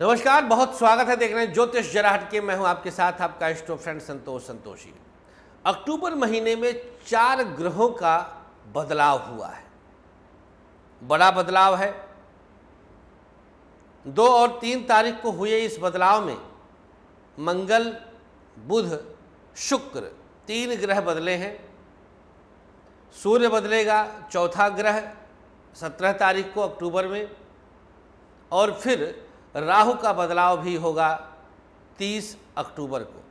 नमस्कार बहुत स्वागत है देख रहे हैं ज्योतिष जराहट के मैं हूं आपके साथ आपका इष्टो फ्रेंड संतोष संतोषी अक्टूबर महीने में चार ग्रहों का बदलाव हुआ है बड़ा बदलाव है दो और तीन तारीख को हुए इस बदलाव में मंगल बुध शुक्र तीन ग्रह बदले हैं सूर्य बदलेगा चौथा ग्रह सत्रह तारीख को अक्टूबर में और फिर राहु का बदलाव भी होगा 30 अक्टूबर को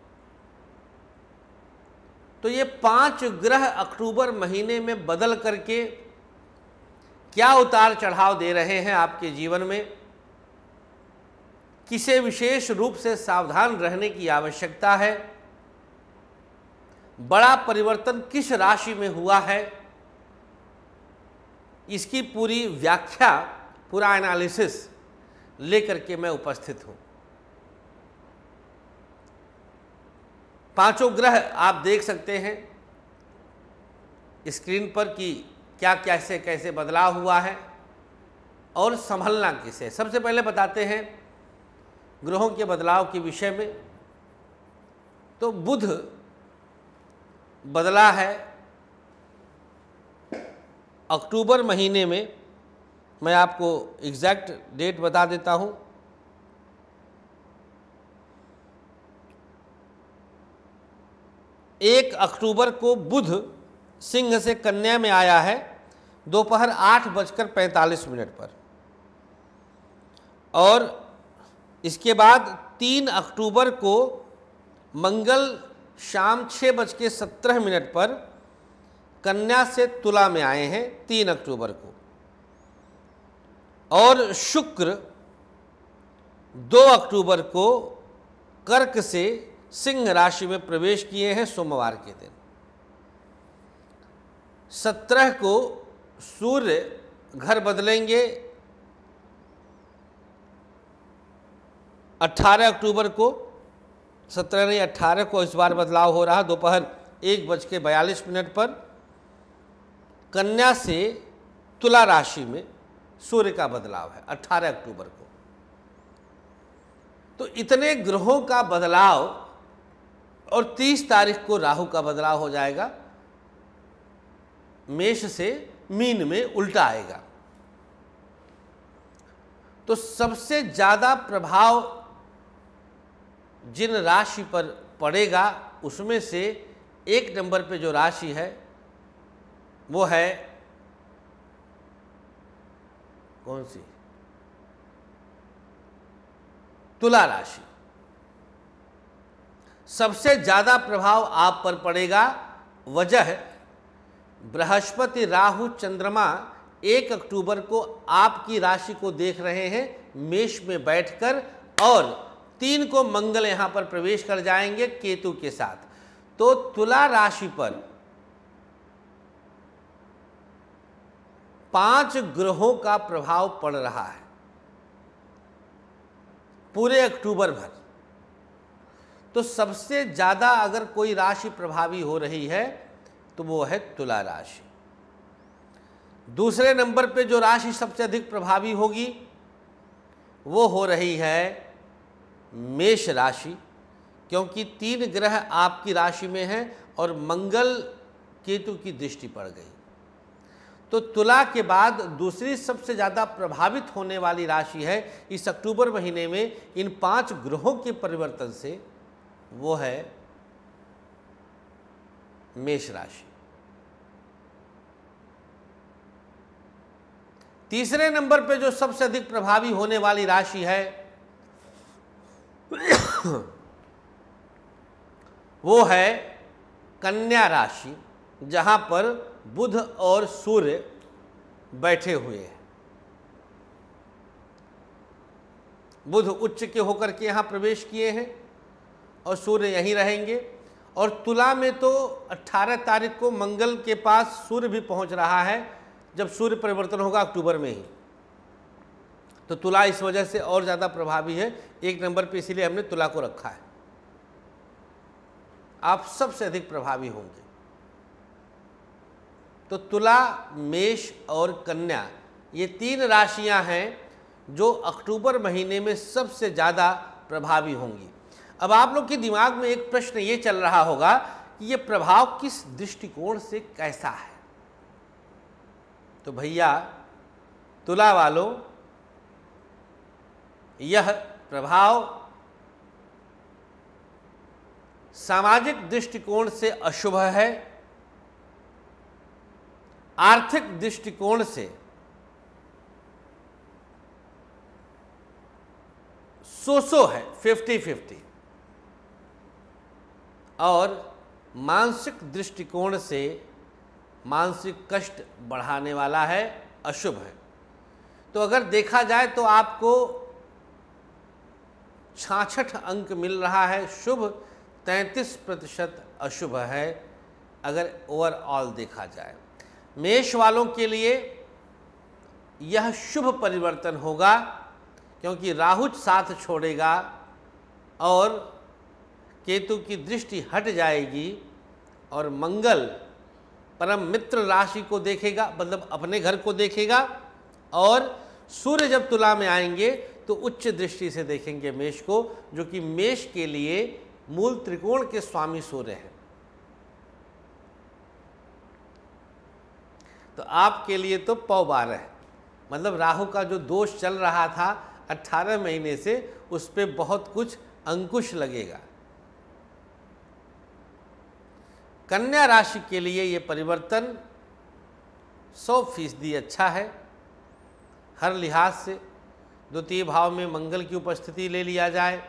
तो ये पांच ग्रह अक्टूबर महीने में बदल करके क्या उतार चढ़ाव दे रहे हैं आपके जीवन में किसे विशेष रूप से सावधान रहने की आवश्यकता है बड़ा परिवर्तन किस राशि में हुआ है इसकी पूरी व्याख्या पूरा एनालिसिस लेकर के मैं उपस्थित हूं पांचों ग्रह आप देख सकते हैं स्क्रीन पर कि क्या कैसे कैसे बदलाव हुआ है और संभलना किसे सबसे पहले बताते हैं ग्रहों के बदलाव के विषय में तो बुध बदला है अक्टूबर महीने में मैं आपको एग्जैक्ट डेट बता देता हूँ एक अक्टूबर को बुध सिंह से कन्या में आया है दोपहर आठ बजकर पैंतालीस मिनट पर और इसके बाद तीन अक्टूबर को मंगल शाम छः बज के सत्रह मिनट पर कन्या से तुला में आए हैं तीन अक्टूबर को और शुक्र 2 अक्टूबर को कर्क से सिंह राशि में प्रवेश किए हैं सोमवार के दिन 17 को सूर्य घर बदलेंगे 18 अक्टूबर को 17 नहीं 18 को इस बार बदलाव हो रहा दोपहर एक बज के बयालीस मिनट पर कन्या से तुला राशि में सूर्य का बदलाव है 18 अक्टूबर को तो इतने ग्रहों का बदलाव और 30 तारीख को राहु का बदलाव हो जाएगा मेष से मीन में उल्टा आएगा तो सबसे ज़्यादा प्रभाव जिन राशि पर पड़ेगा उसमें से एक नंबर पे जो राशि है वो है कौन सी तुला राशि सबसे ज्यादा प्रभाव आप पर पड़ेगा वजह बृहस्पति राहु चंद्रमा एक अक्टूबर को आपकी राशि को देख रहे हैं मेष में बैठकर और तीन को मंगल यहां पर प्रवेश कर जाएंगे केतु के साथ तो तुला राशि पर पांच ग्रहों का प्रभाव पड़ रहा है पूरे अक्टूबर भर तो सबसे ज़्यादा अगर कोई राशि प्रभावी हो रही है तो वो है तुला राशि दूसरे नंबर पे जो राशि सबसे अधिक प्रभावी होगी वो हो रही है मेष राशि क्योंकि तीन ग्रह आपकी राशि में हैं और मंगल केतु की दृष्टि पड़ गई तो तुला के बाद दूसरी सबसे ज़्यादा प्रभावित होने वाली राशि है इस अक्टूबर महीने में इन पांच ग्रहों के परिवर्तन से वो है मेष राशि तीसरे नंबर पे जो सबसे अधिक प्रभावी होने वाली राशि है वो है कन्या राशि जहां पर बुध और सूर्य बैठे हुए हैं बुध उच्च के होकर के यहाँ प्रवेश किए हैं और सूर्य यहीं रहेंगे और तुला में तो 18 तारीख को मंगल के पास सूर्य भी पहुंच रहा है जब सूर्य परिवर्तन होगा अक्टूबर में ही तो तुला इस वजह से और ज़्यादा प्रभावी है एक नंबर पे इसीलिए हमने तुला को रखा है आप सबसे अधिक प्रभावी होंगे तो तुला मेष और कन्या ये तीन राशियां हैं जो अक्टूबर महीने में सबसे ज़्यादा प्रभावी होंगी अब आप लोग के दिमाग में एक प्रश्न ये चल रहा होगा कि ये प्रभाव किस दृष्टिकोण से कैसा है तो भैया तुला वालों यह प्रभाव सामाजिक दृष्टिकोण से अशुभ है आर्थिक दृष्टिकोण से सोसो है फिफ्टी फिफ्टी और मानसिक दृष्टिकोण से मानसिक कष्ट बढ़ाने वाला है अशुभ है तो अगर देखा जाए तो आपको छाछठ अंक मिल रहा है शुभ तैंतीस प्रतिशत अशुभ है अगर ओवरऑल देखा जाए मेष वालों के लिए यह शुभ परिवर्तन होगा क्योंकि राहु साथ छोड़ेगा और केतु की दृष्टि हट जाएगी और मंगल परम मित्र राशि को देखेगा मतलब अपने घर को देखेगा और सूर्य जब तुला में आएंगे तो उच्च दृष्टि से देखेंगे मेष को जो कि मेष के लिए मूल त्रिकोण के स्वामी सूर्य हैं तो आपके लिए तो पौ बारह मतलब राहु का जो दोष चल रहा था अट्ठारह महीने से उस पर बहुत कुछ अंकुश लगेगा कन्या राशि के लिए ये परिवर्तन सौ फीसदी अच्छा है हर लिहाज से द्वितीय भाव में मंगल की उपस्थिति ले लिया जाए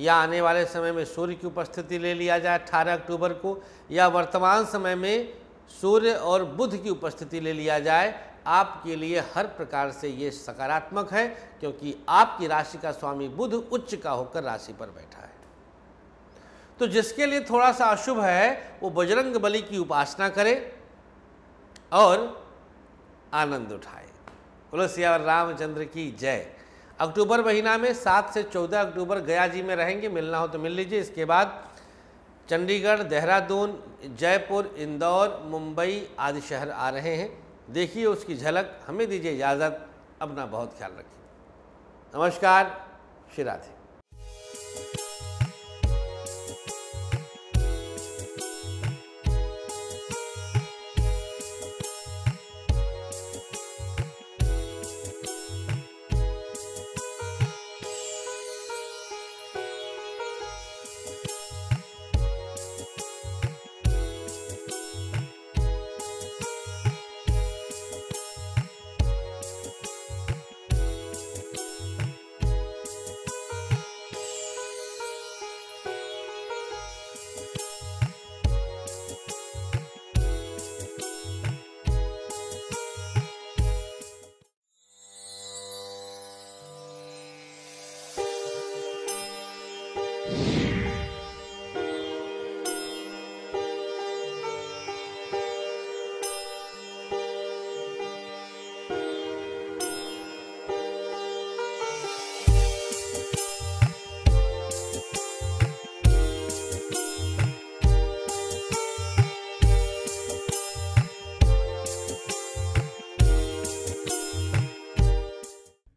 या आने वाले समय में सूर्य की उपस्थिति ले लिया जाए 18 अक्टूबर को या वर्तमान समय में सूर्य और बुध की उपस्थिति ले लिया जाए आपके लिए हर प्रकार से ये सकारात्मक है क्योंकि आपकी राशि का स्वामी बुध उच्च का होकर राशि पर बैठा है तो जिसके लिए थोड़ा सा अशुभ है वो बजरंग बली की उपासना करे और आनंद उठाए तुलसिया और रामचंद्र की जय अक्टूबर महीना में सात से चौदह अक्टूबर गया जी में रहेंगे मिलना हो तो मिल लीजिए इसके बाद चंडीगढ़ देहरादून जयपुर इंदौर मुंबई आदि शहर आ रहे हैं देखिए उसकी झलक हमें दीजिए इजाज़त अपना बहुत ख्याल रखिए नमस्कार श्री राधे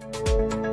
Thank you